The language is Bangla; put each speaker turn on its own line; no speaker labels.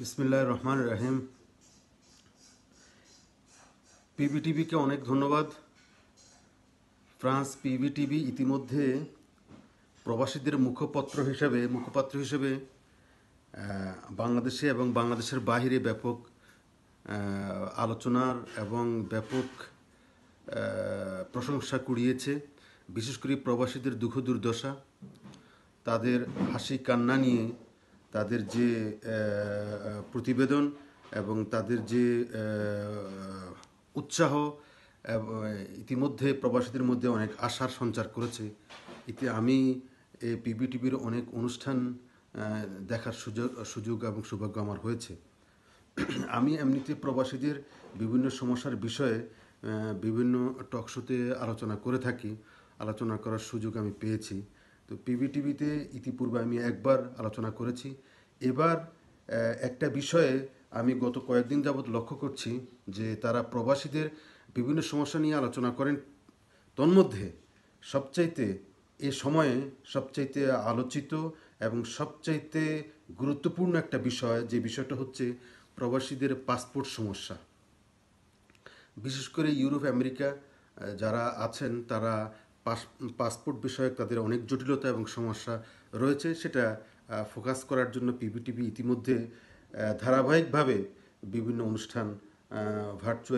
বিসমিল্লাহ রহমান রাহিম পিবিটিভিকে অনেক ধন্যবাদ ফ্রান্স পিবিটিভি ইতিমধ্যে প্রবাসীদের মুখপত্র হিসেবে মুখপাত্র হিসেবে বাংলাদেশে এবং বাংলাদেশের বাহিরে ব্যাপক আলোচনার এবং ব্যাপক প্রশংসা কুড়িয়েছে বিশেষ করে প্রবাসীদের দুঃখ দুর্দশা তাদের হাসি কান্না নিয়ে তাদের যে প্রতিবেদন এবং তাদের যে উৎসাহ ইতিমধ্যে প্রবাসীদের মধ্যে অনেক আশার সঞ্চার করেছে এতে আমি পিবি টিভির অনেক অনুষ্ঠান দেখার সুযোগ সুযোগ এবং সৌভাগ্য আমার হয়েছে আমি এমনিতে প্রবাসীদের বিভিন্ন সমস্যার বিষয়ে বিভিন্ন টকশোতে আলোচনা করে থাকি আলোচনা করার সুযোগ আমি পেয়েছি তো পিবিটিভিতে ইতিপূর্বে আমি একবার আলোচনা করেছি এবার একটা বিষয়ে আমি গত কয়েকদিন যাবৎ লক্ষ্য করছি যে তারা প্রবাসীদের বিভিন্ন সমস্যা নিয়ে আলোচনা করেন তন্মধ্যে সবচাইতে এ সময়ে সবচাইতে আলোচিত এবং সবচাইতে গুরুত্বপূর্ণ একটা বিষয় যে বিষয়টা হচ্ছে প্রবাসীদের পাসপোর্ট সমস্যা বিশেষ করে ইউরোপ আমেরিকা যারা আছেন তারা পাসপোর্ট বিষয়ক তাদের অনেক জটিলতা এবং সমস্যা রয়েছে সেটা ফোকাস করার জন্য পিবিটিভি ইতিমধ্যে ধারাবাহিকভাবে বিভিন্ন অনুষ্ঠান ভার্চুয়াল